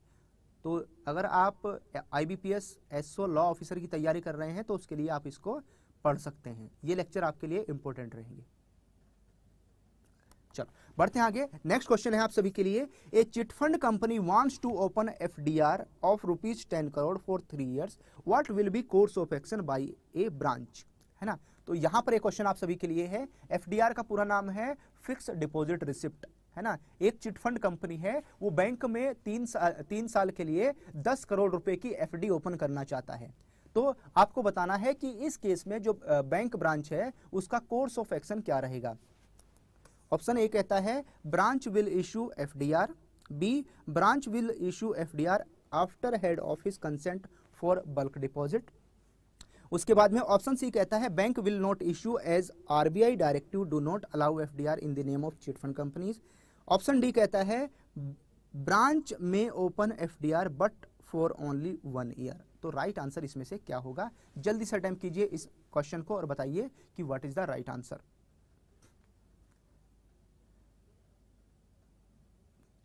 तो अगर आप आईबीपीएस एसओ लॉ ऑफिसर की तैयारी कर रहे हैं तो उसके लिए आप इसको पढ़ सकते हैं ये लेक्चर आपके लिए इम्पोर्टेंट रहेंगे चलो बढ़ते हैं आगे नेक्स्ट क्वेश्चन है आप सभी के लिए a chit fund company wants to open FDR of rupees ten crore for three years what will be course of action by a branch है ना तो यहां पर एक क्वेश्चन आप सभी के लिए है एफडीआर का पूरा नाम है फिक्स डिपॉजिट रिसिप्ट है ना एक चिटफंड कंपनी है वो बैंक में तीन साल तीन साल के लिए दस करोड़ रुपए की एफडी ओपन करना चाहता है तो आपको बताना है कि इस केस में जो बैंक ब्रांच है उसका कोर्स ऑफ एक्शन क्या रहेगा ऑप्शन ए कहता है branch will issue F B branch will issue F after head office consent for bulk deposit उसके बाद में ऑप्शन सी कहता है bank will not issue as RBI directive do not allow FDR in the name of chit fund companies option D कहता है branch में open FDR but for only one year तो right right answer इसमें से क्या होगा जल्दी से अटैम्प कीजिए इस क्वेश्चन को और बताइए कि what is the right answer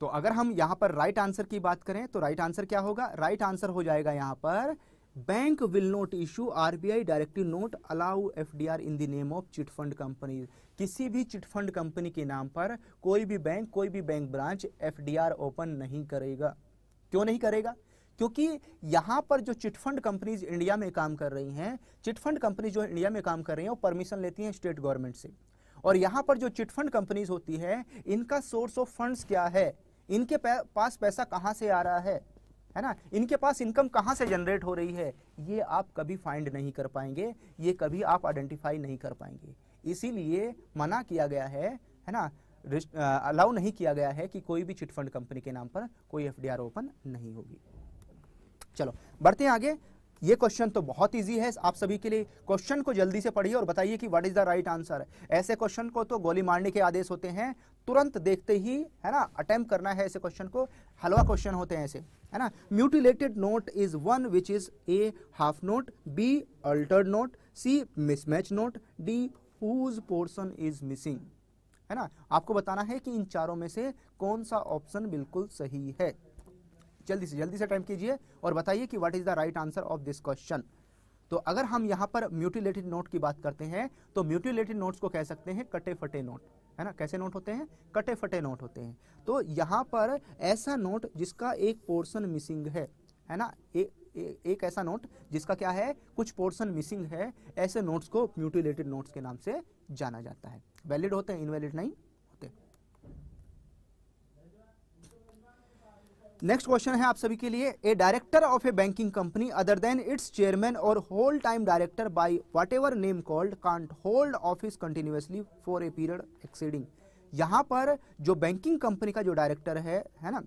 तो अगर हम यहां पर राइट right आंसर की बात करें तो राइट right आंसर क्या होगा राइट right आंसर हो जाएगा यहां पर bank will not issue RBI directive not allow FDR in the name of chit fund किसी भी चिट फंड कंपनी के नाम पर कोई भी बैंक कोई भी बैंक ब्रांच एफडीआर ओपन नहीं करेगा क्यों नहीं करेगा क्योंकि यहाँ पर जो चिट फंड कंपनीज इंडिया में काम कर रही हैं चिट फंड कंपनी जो इंडिया में काम कर रही हैं वो परमिशन लेती हैं स्टेट गवर्नमेंट से और यहाँ पर जो चिट फंड कंपनीज होती है इनका सोर्स ऑफ फंड्स क्या है इनके पास पैसा कहाँ से आ रहा है है ना इनके पास इनकम कहाँ से जनरेट हो रही है ये आप कभी फाइंड नहीं कर पाएंगे ये कभी आप आइडेंटिफाई नहीं कर पाएंगे इसीलिए मना किया गया है है ना अलाउ नहीं किया गया है कि कोई भी चिटफंड कंपनी के नाम पर कोई एफ ओपन नहीं होगी चलो बढ़ते हैं आगे ये क्वेश्चन तो बहुत ईजी है आप सभी के लिए क्वेश्चन को जल्दी से पढ़िए और बताइए कि what is the right answer ऐसे क्वेश्चन को तो गोली मारने के आदेश होते हैं तुरंत देखते ही है ना अटेम्प्ट करना है ऐसे क्वेश्चन को हलवा क्वेश्चन होते हैं ऐसे है ना mutilated note is one which is a half note B altered note C mismatch note D whose portion is missing है ना आपको बताना है कि इन चारों में से कौन सा ऑप्शन बिल्कुल सही है जल्दी से जल्दी से टाइप कीजिए और बताइए कि what is the right answer of this question तो अगर हम यहाँ पर म्यूटिलेटेड नोट की बात करते हैं तो म्यूटिलेटेड नोट्स को कह सकते हैं कटे फटे नोट है ना कैसे नोट होते हैं कटे फटे नोट होते हैं तो यहाँ पर ऐसा नोट जिसका एक पोर्शन मिसिंग है है ना ए, ए, एक ऐसा नोट जिसका क्या है कुछ पोर्शन मिसिंग है ऐसे नोट्स को म्यूटिलेटेड नोट्स के नाम से जाना जाता है वैलिड होते हैं इनवैलिड नहीं नेक्स्ट क्वेश्चन है आप सभी के लिए a director of a banking company other than its chairman और whole time director by whatever name called can't hold office continuously for a period exceeding यहाँ पर जो बैंकिंग कंपनी का जो डायरेक्टर है है ना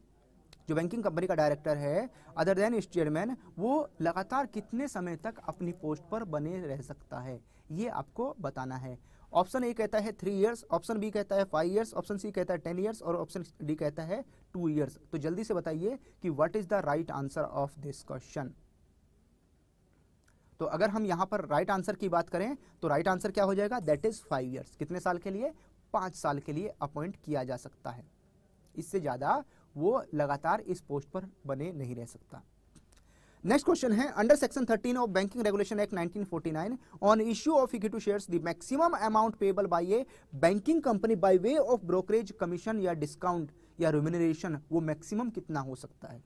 जो बैंकिंग कंपनी का डायरेक्टर है अदर देन इस चेयरमैन वो लगातार कितने समय तक अपनी पोस्ट पर बने रह सकता है ये आपको बताना है ऑप्शन ए कहता है थ्री ईयर्स ऑप्शन बी कहता है फाइव ईयर्स ऑप्शन सी कहता है टेन ईयर्स और ऑप्शन डी कहता है टू ईयर्स तो जल्दी से बताइए कि what is the right answer of this question तो अगर हम यहां पर राइट right आंसर की बात करें तो राइट right आंसर क्या हो जाएगा दैट इज फाइव ईयर्स कितने साल के लिए पांच साल के लिए अपॉइंट किया जा सकता है इससे ज़्यादा वो लगातार इस पोस्ट पर बने नहीं रह सकता नेक्स्ट क्वेश्चन है under section 13 of banking regulation act 1949 on issue of equity shares the maximum amount payable by a banking company by way of brokerage commission या डिस्काउंट या रिमिनरेशन वो मैक्सिमम कितना हो सकता है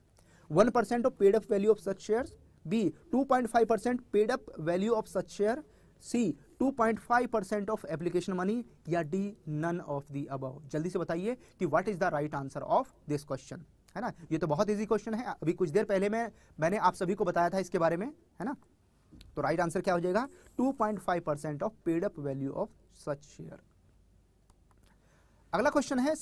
one percent of paid up value of such shares B two point paid up value of such share C 2.5 of application money या D none of the अब जल्दी से बताइए कि what is the right answer of this question है ना ये तो बहुत ईजी क्वेश्चन है अभी कुछ देर पहले मैं मैंने आप सभी को बताया था इसके बारे में है ना तो राइट आंसर क्या हो जाएगा 2.5 percent of paid up value of such share अगला क्वेश्चन है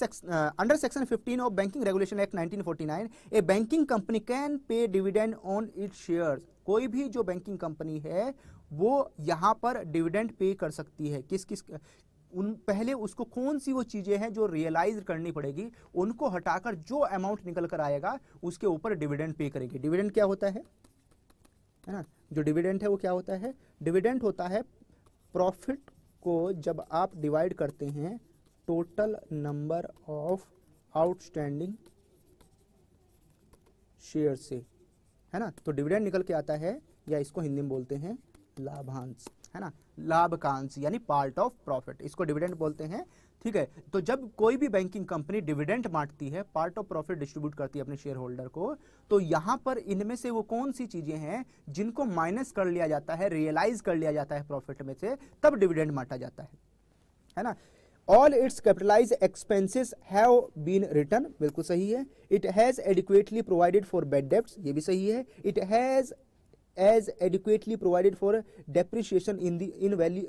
under section 15 of banking regulation act 1949 a banking company can pay dividend on it shares कोई भी जो बैंकिंग कंपनी है वो यहां पर डिविडेंड पे कर सकती है किस किस उन पहले उसको कौन सी वो चीज़ें हैं जो रियलाइज करनी पड़ेगी उनको हटाकर जो अमाउंट निकल कर आएगा उसके ऊपर डिविडेंड पे करेगी डिविडेंड क्या होता है है ना जो डिविडेंड है वो क्या होता है डिविडेंड होता है प्रॉफिट को जब आप डिवाइड करते हैं total number of outstanding share से है ना तो डिविडेंड निकल के आता है या इसको हिंदी में बोलते हैं लाभांश है ना लाभकांश यानी पार्ट ऑफ प्रॉफिट इसको डिविडेंड बोलते हैं ठीक है तो जब कोई भी बैंकिंग कंपनी डिविडेंड बांटती है पार्ट ऑफ प्रॉफिट डिस्ट्रीब्यूट करती है अपने शेयर होल्डर को तो यहां पर इनमें से वो कौन सी चीज़ें हैं जिनको माइनस कर लिया जाता है रियलाइज कर लिया जाता है प्रॉफिट में से तब डिविडेंड बांटा जाता है है ना all its capitalise expenses have been return बिल्कुल सही है it has adequately provided for bad डेप्ट ये भी सही है it has as adequately provided for depreciation in the in value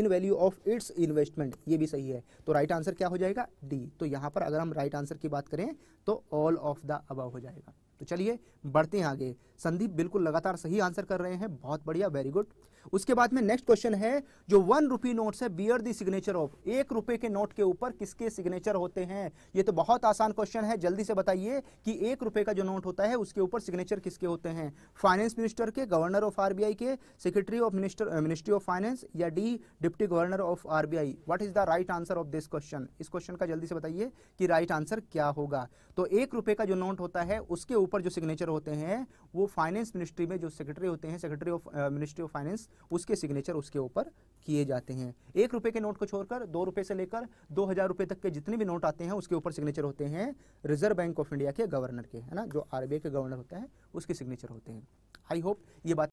in value of its investment ये भी सही है तो राइट right आंसर क्या हो जाएगा डी तो यहाँ पर अगर हम राइट right आंसर की बात करें तो ऑल ऑफ द अबव हो जाएगा तो चलिए बढ़ते हैं आगे संदीप बिल्कुल लगातार सही आंसर कर रहे हैं बहुत बढ़िया वेरी गुड उसके बाद में नेक्स्ट क्वेश्चन है जो वन रुपी नोट है बियर दी सिग्नेचर ऑफ एक रुपए के नोट के ऊपर किसके सिग्नेचर होते हैं ये तो बहुत आसान क्वेश्चन है जल्दी से बताइए कि एक रुपए का जो नोट होता है उसके ऊपर सिग्नेचर किसके होते हैं फाइनेंस मिनिस्टर के गवर्नर ऑफ आरबीआई के secretary of minister ministry of finance या D deputy governor of RBI what is the right answer of this question इस क्वेश्चन का जल्दी से बताइए कि राइट right आंसर क्या होगा तो एक रुपए का जो नोट होता है उसके ऊपर जो सिग्नेचर होते हैं वो फाइनेंस मिनिस्ट्री में जो सेक्रेटरी होते हैं secretary of ministry of finance उसके सिग्नेचर उसके ऊपर किए जाते हैं एक रुपए के नोट को छोड़कर दो रुपए से लेकर दो हज़ार रुपए तक के जितने भी नोट आते हैं उसके ऊपर सिग्नेचर होते हैं रिजर्व बैंक ऑफ इंडिया के गवर्नर के है ना जो आरबीआई के गवर्नर होता है उसके सिग्नेचर होते हैं आई होप ये बात